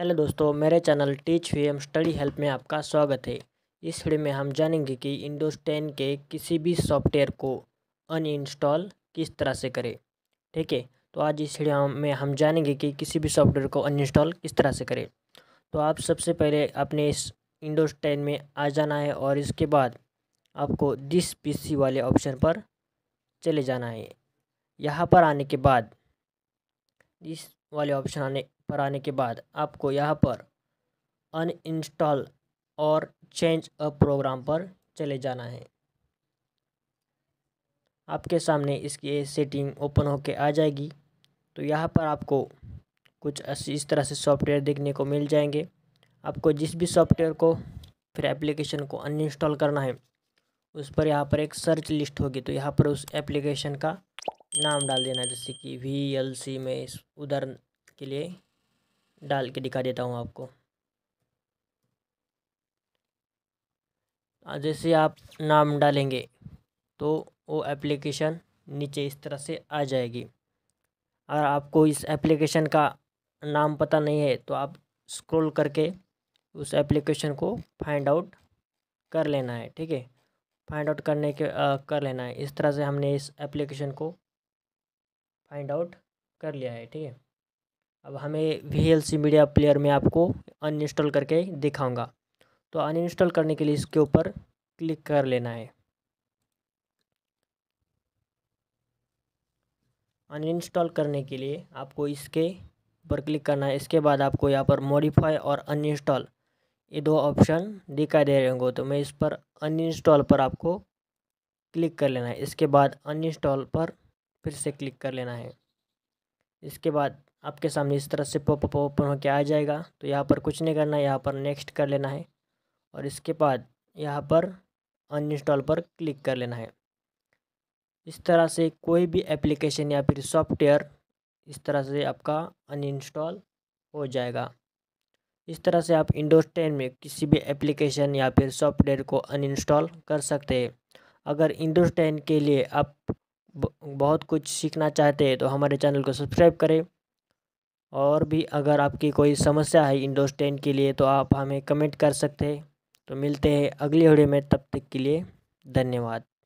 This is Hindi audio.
हेलो दोस्तों मेरे channel teach V M study help में आपका स्वागत है इस वीडियो में हम जानेंगे कि इंडोज़ टेन के किसी भी सॉफ्टवेयर को अनइंस्टॉल किस तरह से करें ठीक है तो आज इस वीडियो में हम जानेंगे कि किसी भी सॉफ्टवेयर को अनइंस्टॉल किस तरह से करें तो आप सबसे पहले अपने इस इंडोज़ टेन में आ जाना है और इसके बाद आपको दिस पी वाले ऑप्शन पर चले जाना है यहाँ पर आने के बाद इस वाले ऑप्शन आने पर आने के बाद आपको यहाँ पर अनइंस्टॉल और चेंज अ प्रोग्राम पर चले जाना है आपके सामने इसकी सेटिंग ओपन होके आ जाएगी तो यहाँ पर आपको कुछ इस तरह से सॉफ्टवेयर देखने को मिल जाएंगे आपको जिस भी सॉफ्टवेयर को फिर एप्लीकेशन को अनइंस्टॉल करना है उस पर यहाँ पर एक सर्च लिस्ट होगी तो यहाँ पर उस एप्लीकेशन का नाम डाल देना जैसे कि वी एल सी में इस के लिए डाल के दिखा देता हूँ आपको हाँ, जैसे आप नाम डालेंगे तो वो एप्लीकेशन नीचे इस तरह से आ जाएगी अगर आपको इस एप्लीकेशन का नाम पता नहीं है तो आप स्क्रॉल करके उस एप्लीकेशन को फाइंड आउट कर लेना है ठीक है फाइंड आउट करने के आ, कर लेना है इस तरह से हमने इस एप्लीकेशन को फाइंड आउट कर लिया है ठीक है अब हमें V L C media player में आपको अनइंस्टॉल करके दिखाऊंगा तो अनइंस्टॉल करने के लिए इसके ऊपर क्लिक कर लेना है अनइंस्टॉल करने के लिए आपको इसके ऊपर क्लिक करना है इसके बाद आपको यहाँ पर मॉडिफाई और अनइंस्टॉल ये दो ऑप्शन दिखाई दे रहे होंगे तो मैं इस पर अनइंस्टॉल पर आपको क्लिक कर लेना है इसके बाद अनइंस्टॉल पर फिर से क्लिक कर लेना है इसके बाद आपके सामने इस तरह से पॉपअप ओपन होकर आ जाएगा तो यहाँ पर कुछ नहीं करना है यहाँ पर नेक्स्ट कर लेना है और इसके बाद यहाँ पर अनइंस्टॉल पर क्लिक कर लेना है इस तरह से कोई भी एप्लीकेशन या फिर सॉफ्टवेयर इस तरह से आपका अनइंस्टॉल हो जाएगा इस तरह से आप इंडोज़ टेन में किसी भी एप्लीकेशन या फिर सॉफ्टवेयर को अनइंस्टॉल कर सकते हैं अगर इंडोज टेन के लिए आप बहुत कुछ सीखना चाहते हैं तो हमारे चैनल को सब्सक्राइब करें और भी अगर आपकी कोई समस्या है इंडोज टेन के लिए तो आप हमें कमेंट कर सकते हैं तो मिलते हैं अगली वीडियो में तब तक के लिए धन्यवाद